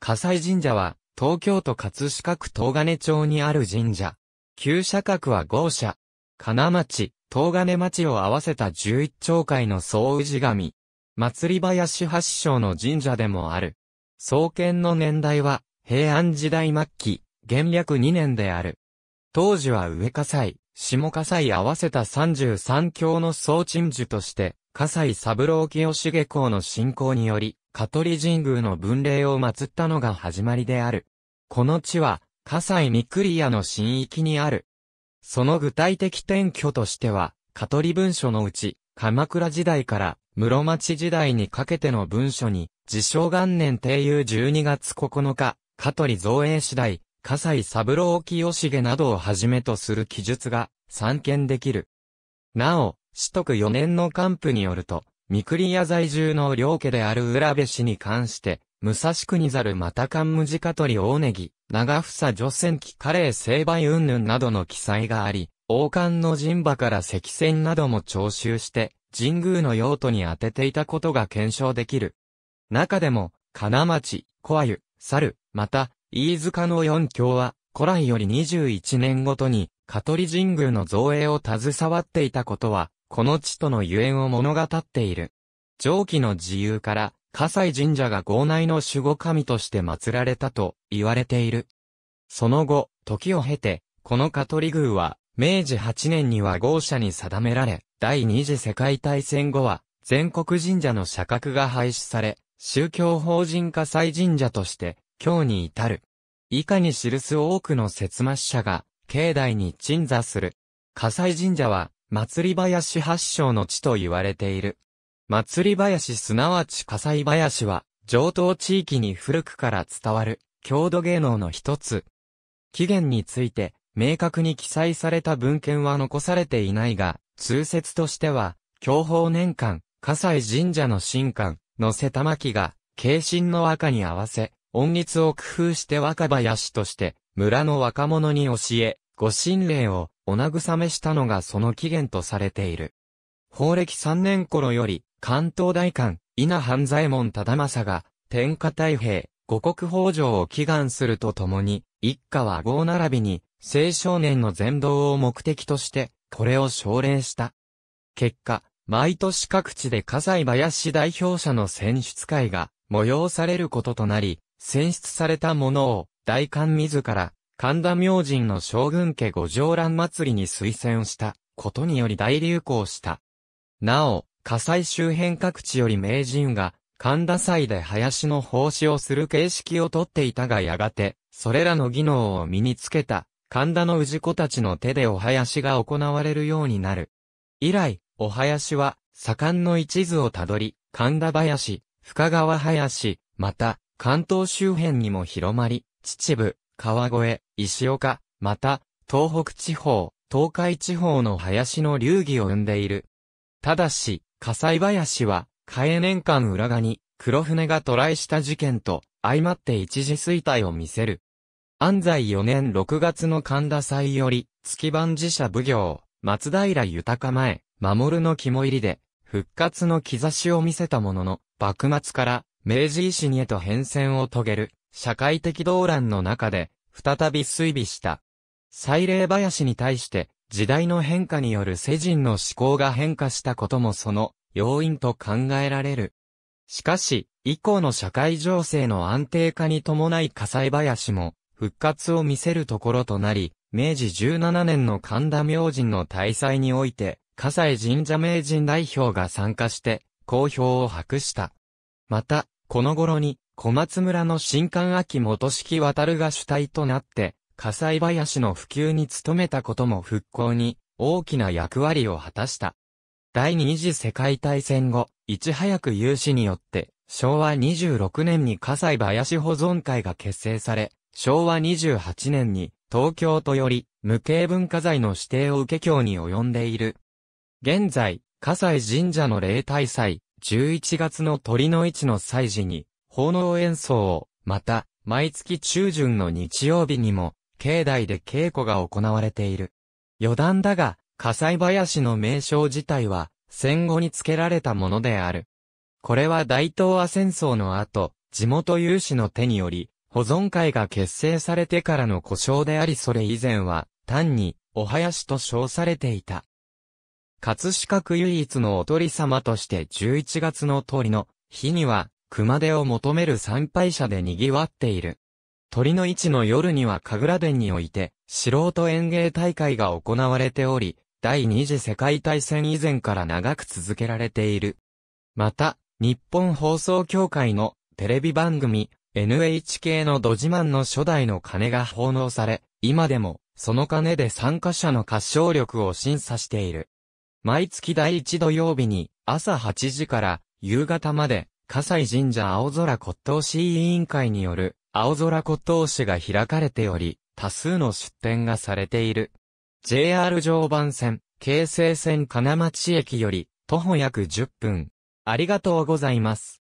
火災神社は、東京都葛飾区東金町にある神社。旧社格は豪社。金町、東金町を合わせた十一町会の総氏神。祭り林八章の神社でもある。創建の年代は、平安時代末期、元略2年である。当時は上火災、下火災合わせた33教の総鎮守として、葛西三郎清重公の信仰により、香取神宮の文霊を祀ったのが始まりである。この地は、葛西三栗屋の神域にある。その具体的転居としては、香取文書のうち、鎌倉時代から室町時代にかけての文書に、自称元年定有12月9日、香取造営次第、葛西三郎清重などをはじめとする記述が散見できる。なお、死徳4年の幹部によると、御屋在住の両家である浦部氏に関して、武蔵国猿またかんむじかとり大ネギ、長房除染機カレー成敗云々などの記載があり、王冠の神馬から石線なども徴収して、神宮の用途に当てていたことが検証できる。中でも、金町、小鮎、猿、また、飯塚の四郷は、古来より21年ごとに、香取神宮の造営を携わっていたことは、この地とのゆえんを物語っている。上記の自由から、葛西神社が豪内の守護神として祀られたと言われている。その後、時を経て、この香取宮は、明治8年には豪社に定められ、第二次世界大戦後は、全国神社の社格が廃止され、宗教法人火災神社として、今日に至る。以下に記す多くの説末者が、境内に鎮座する。火災神社は、祭り林発祥の地と言われている。祭り林すなわち火災林は、上東地域に古くから伝わる、郷土芸能の一つ。起源について、明確に記載された文献は残されていないが、通説としては、享保年間、火災神社の神官の瀬玉木が、慶神の和歌に合わせ、音律を工夫して若林として、村の若者に教え、ご神霊をお慰めしたのがその起源とされている。法暦3年頃より、関東大官、稲半左衛門忠政が、天下太平、五国法上を祈願するとともに、一家は合並びに、青少年の全道を目的として、これを奨励した。結果、毎年各地で火災林代表者の選出会が催されることとなり、選出されたものを大官自ら神田明神の将軍家五条乱祭りに推薦したことにより大流行した。なお、火災周辺各地より名人が神田祭で林の奉仕をする形式をとっていたがやがて、それらの技能を身につけた神田の氏子たちの手でお囃子が行われるようになる。以来、お囃子は、盛んの一途をたどり、神田林、深川林、また、関東周辺にも広まり、秩父、川越、石岡、また、東北地方、東海地方の林の流儀を生んでいる。ただし、火災林は、海年間裏側に、黒船が渡来した事件と、相まって一時衰退を見せる。安西4年6月の神田祭より、月番寺社奉行、松平豊前、守の肝入りで、復活の兆しを見せたものの、幕末から、明治維新へと変遷を遂げる、社会的動乱の中で、再び衰微した。祭礼林に対して、時代の変化による世人の思考が変化したこともその要因と考えられる。しかし、以降の社会情勢の安定化に伴い火災林も復活を見せるところとなり、明治17年の神田明神の大祭において、火災神社名人代表が参加して、好評を博した。また、この頃に、小松村の新館秋元式渡るが主体となって、火災林の普及に努めたことも復興に、大きな役割を果たした。第二次世界大戦後、いち早く有志によって、昭和26年に火災林保存会が結成され、昭和28年に東京都より無形文化財の指定を受け教に及んでいる。現在、火災神社の例大祭、11月の鳥の市の祭事に、奉納演奏を、また、毎月中旬の日曜日にも、境内で稽古が行われている。余談だが、火災林の名称自体は、戦後に付けられたものである。これは大東亜戦争の後、地元有志の手により、保存会が結成されてからの故障でありそれ以前は、単に、お囃子と称されていた。葛飾区唯一のおとり様として11月の鳥の日には熊手を求める参拝者で賑わっている。鳥の市の夜には神楽殿において素人演芸大会が行われており、第二次世界大戦以前から長く続けられている。また、日本放送協会のテレビ番組 NHK のド自慢の初代の鐘が奉納され、今でもその鐘で参加者の合唱力を審査している。毎月第一土曜日に朝8時から夕方まで、葛西神社青空骨董市委員会による青空骨董市が開かれており、多数の出展がされている。JR 常磐線、京成線金町駅より徒歩約10分。ありがとうございます。